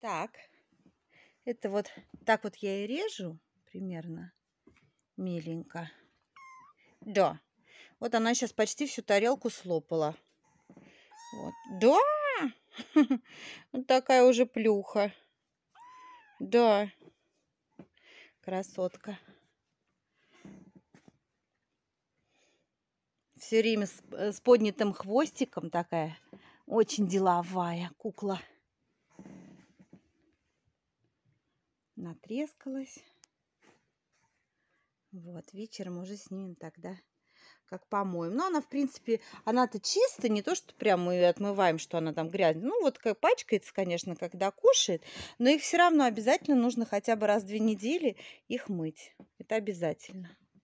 Так, это вот так вот я и режу примерно миленько. Да, вот она сейчас почти всю тарелку слопала. Вот. Да, вот такая уже плюха. Да, красотка. Все время с, э, с поднятым хвостиком такая очень деловая кукла. натрескалась. Вот, вечером уже снимем тогда, как помоем. Но ну, она, в принципе, она-то чистая, не то, что прям мы ее отмываем, что она там грязная. Ну, вот как пачкается, конечно, когда кушает, но их все равно обязательно нужно хотя бы раз в две недели их мыть. Это обязательно.